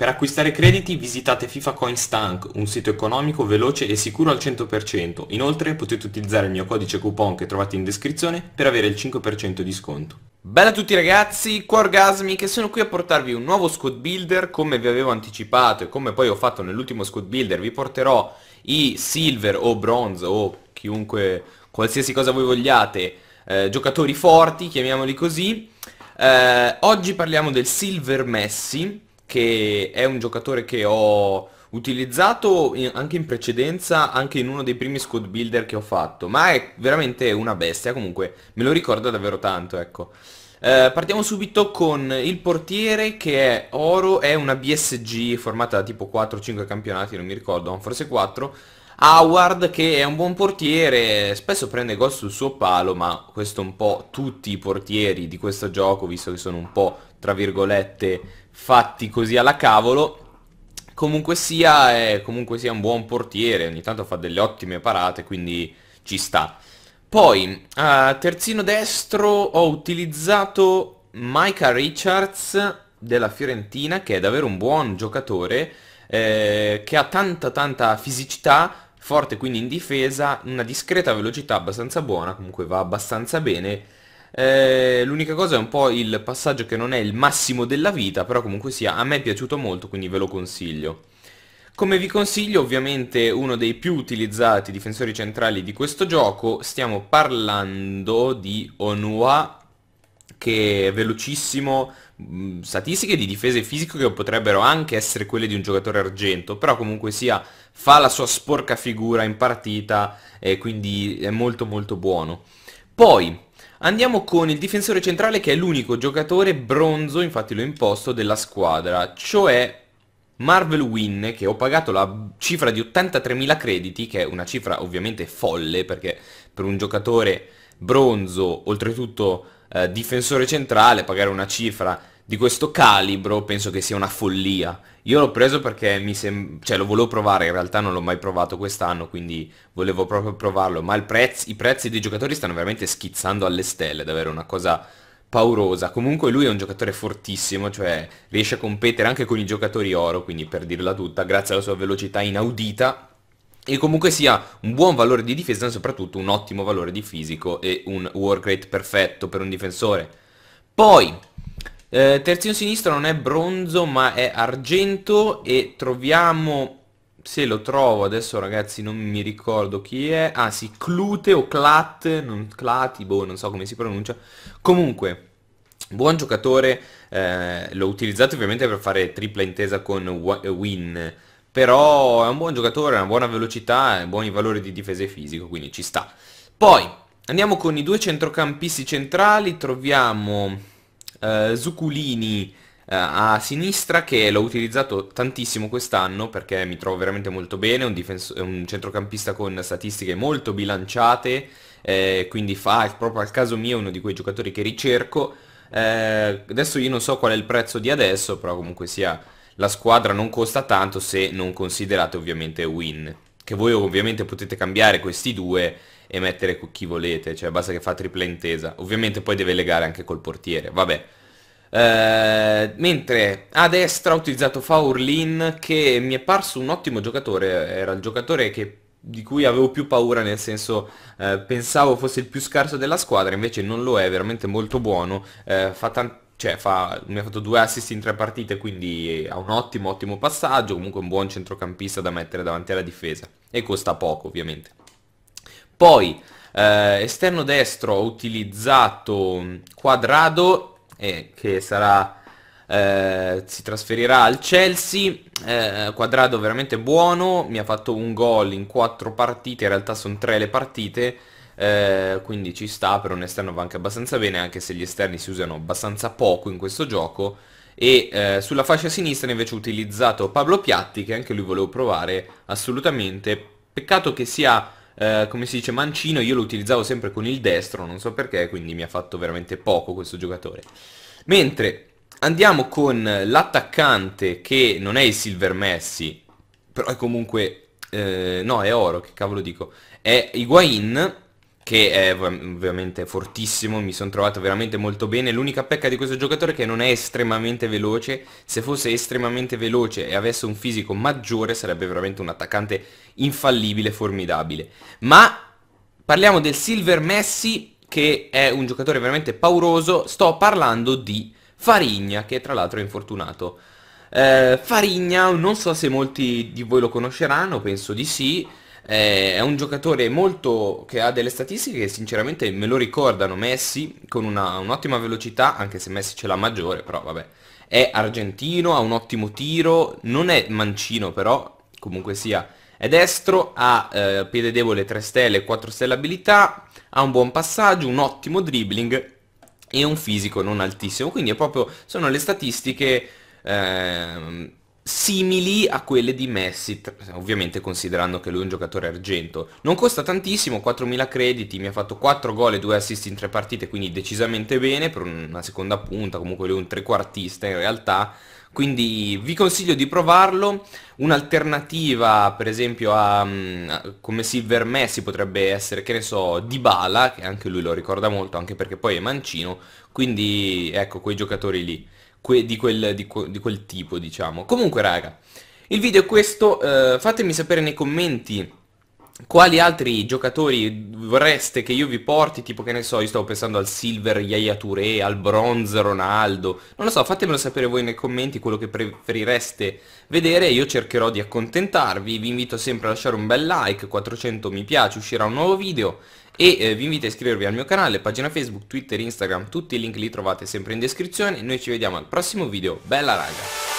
Per acquistare crediti visitate FIFA Coin Stank, un sito economico, veloce e sicuro al 100%. Inoltre potete utilizzare il mio codice coupon che trovate in descrizione per avere il 5% di sconto. Bella a tutti ragazzi, qua Orgasmi che sono qui a portarvi un nuovo squad builder come vi avevo anticipato e come poi ho fatto nell'ultimo squad builder vi porterò i silver o bronze o chiunque, qualsiasi cosa voi vogliate, eh, giocatori forti, chiamiamoli così. Eh, oggi parliamo del silver Messi che è un giocatore che ho utilizzato in, anche in precedenza, anche in uno dei primi squad builder che ho fatto, ma è veramente una bestia, comunque me lo ricorda davvero tanto, ecco. Eh, partiamo subito con il portiere che è Oro, è una BSG formata da tipo 4-5 campionati, non mi ricordo, forse 4, Howard che è un buon portiere, spesso prende gol sul suo palo, ma questo un po' tutti i portieri di questo gioco, visto che sono un po' tra virgolette, fatti così alla cavolo. Comunque sia, è, comunque sia un buon portiere, ogni tanto fa delle ottime parate, quindi ci sta. Poi, a terzino destro ho utilizzato Micah Richards della Fiorentina, che è davvero un buon giocatore, eh, che ha tanta tanta fisicità, forte quindi in difesa, una discreta velocità abbastanza buona, comunque va abbastanza bene eh, l'unica cosa è un po' il passaggio che non è il massimo della vita, però comunque sia, a me è piaciuto molto, quindi ve lo consiglio. Come vi consiglio, ovviamente uno dei più utilizzati difensori centrali di questo gioco, stiamo parlando di Onua, che è velocissimo, mm, statistiche di difesa e fisico che potrebbero anche essere quelle di un giocatore argento, però comunque sia fa la sua sporca figura in partita e quindi è molto molto buono. Poi Andiamo con il difensore centrale che è l'unico giocatore bronzo, infatti l'ho imposto, della squadra, cioè Marvel Win, che ho pagato la cifra di 83.000 crediti, che è una cifra ovviamente folle, perché per un giocatore bronzo, oltretutto eh, difensore centrale, pagare una cifra di questo calibro penso che sia una follia. Io l'ho preso perché mi sembra, cioè, lo volevo provare, in realtà non l'ho mai provato quest'anno, quindi volevo proprio provarlo, ma prez- i prezzi dei giocatori stanno veramente schizzando alle stelle, davvero una cosa paurosa. Comunque lui è un giocatore fortissimo, cioè riesce a competere anche con i giocatori oro, quindi per dirla tutta, grazie alla sua velocità inaudita e comunque sia un buon valore di difesa e soprattutto un ottimo valore di fisico e un work rate perfetto per un difensore. Poi eh, terzino sinistro non è bronzo ma è argento e troviamo, se lo trovo adesso ragazzi non mi ricordo chi è, ah sì, Clute o Clat, non Clati, boh, non so come si pronuncia, comunque buon giocatore, eh, l'ho utilizzato ovviamente per fare tripla intesa con Win, però è un buon giocatore, ha una buona velocità, buoni valori di difesa e fisico, quindi ci sta. Poi andiamo con i due centrocampisti centrali, troviamo eh, Zuculini eh, a sinistra che l'ho utilizzato tantissimo quest'anno perché mi trovo veramente molto bene, un, un centrocampista con statistiche molto bilanciate, eh, quindi fa proprio al caso mio uno di quei giocatori che ricerco. Eh, adesso io non so qual è il prezzo di adesso, però comunque sia la squadra non costa tanto se non considerate ovviamente win che voi ovviamente potete cambiare questi due e mettere chi volete, cioè basta che fa tripla intesa. Ovviamente poi deve legare anche col portiere, vabbè. Uh, mentre a destra ho utilizzato Faurlin che mi è parso un ottimo giocatore, era il giocatore che, di cui avevo più paura nel senso uh, pensavo fosse il più scarso della squadra, invece non lo è, veramente molto buono, uh, fa cioè fa, mi ha fatto due assist in tre partite, quindi ha un ottimo, ottimo passaggio, comunque un buon centrocampista da mettere davanti alla difesa. E costa poco, ovviamente. Poi eh, esterno destro ho utilizzato Quadrado eh, che sarà, eh, si trasferirà al Chelsea. Eh, Quadrado veramente buono, mi ha fatto un gol in quattro partite, in realtà sono tre le partite. Eh, quindi ci sta, per un esterno va anche abbastanza bene, anche se gli esterni si usano abbastanza poco in questo gioco. E eh, sulla fascia sinistra invece ho utilizzato Pablo Piatti, che anche lui volevo provare assolutamente. Peccato che sia eh, come si dice, mancino, io lo utilizzavo sempre con il destro, non so perché, quindi mi ha fatto veramente poco questo giocatore. Mentre andiamo con l'attaccante che non è il Silver Messi, però è comunque... Eh, no, è oro, che cavolo dico. È Higuain che è ovviamente fortissimo, mi sono trovato veramente molto bene. L'unica pecca di questo giocatore è che non è estremamente veloce, se fosse estremamente veloce e avesse un fisico maggiore sarebbe veramente un attaccante infallibile, formidabile. Ma parliamo del Silver Messi che è un giocatore veramente pauroso, sto parlando di Farigna che tra l'altro è infortunato. Eh, Farigna, non so se molti di voi lo conosceranno, penso di sì, eh, è un giocatore molto che ha delle statistiche che sinceramente me lo ricordano Messi con un'ottima velocità, anche se Messi ce l'ha maggiore, però vabbè. È argentino, ha un ottimo tiro, non è mancino però, comunque sia, è destro, ha eh, piede debole 3 stelle, 4 stelle abilità, ha un buon passaggio, un ottimo dribbling e un fisico non altissimo, quindi è proprio, sono le statistiche... Eh, simili a quelle di Messi, ovviamente considerando che lui è un giocatore argento. Non costa tantissimo, 4.000 crediti, mi ha fatto 4 gol e 2 assist in 3 partite, quindi decisamente bene per una seconda punta, comunque lui è un trequartista in realtà. Quindi vi consiglio di provarlo, un'alternativa per esempio mm, a, come Silver Messi potrebbe essere, che ne so, Dybala, che anche lui lo ricorda molto, anche perché poi è mancino, quindi ecco quei giocatori lì que di, quel, di, di, quel, tipo, diciamo. Comunque, raga, il video è questo. Eh, fatemi sapere nei commenti quali altri giocatori vorreste che io vi porti? Tipo che ne so, io stavo pensando al Silver Yaya Touré, al Bronze Ronaldo. Non lo so, fatemelo sapere voi nei commenti quello che preferireste vedere. Io cercherò di accontentarvi. Vi invito sempre a lasciare un bel like, 400 mi piace, uscirà un nuovo video. E eh, vi invito a iscrivervi al mio canale, pagina Facebook, Twitter, Instagram. Tutti i link li trovate sempre in descrizione. Noi ci vediamo al prossimo video. Bella raga!